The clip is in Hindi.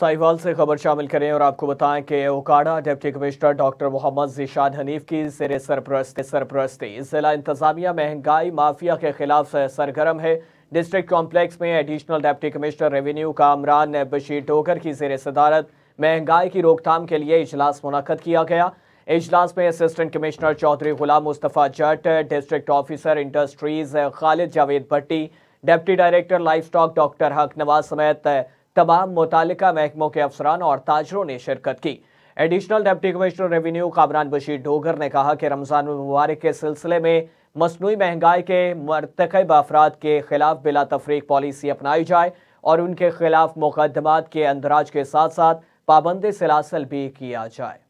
साहिवाल से खबर शामिल करें और आपको बताएं कि Okara deputy commissioner doctor Mohammad Zeeshan Hanif की जेर सरपरस्त सरपरस्ती जिला इंतजामिया महंगाई माफिया के खिलाफ सरगर्म है डिस्ट्रिक्ट कॉम्प्लेक्स में additional deputy commissioner revenue Kamran Bashir Tokar की जेर सदारत महंगाई की रोकथाम के लिए इजलास मुनद किया गया इजलास में assistant commissioner Chaudhry Ghulam Mustafa Jatt district officer industries Khalid Javed Bhatti deputy director livestock doctor Haq Nawaz समेत तमाम मुतल महकमों के अफसरान और ताजरों ने शिरकत की additional deputy commissioner revenue Kamran Bashir Dogar ने कहा कि रमज़ान मुबारक के सिलसिले में मसनू महंगाई के मरतकब अफराद के खिलाफ बिला तफरीक पॉलिसी अपनाई जाए और उनके खिलाफ मुकदमात के अंदराज के साथ साथ पाबंद सलासल भी किया जाए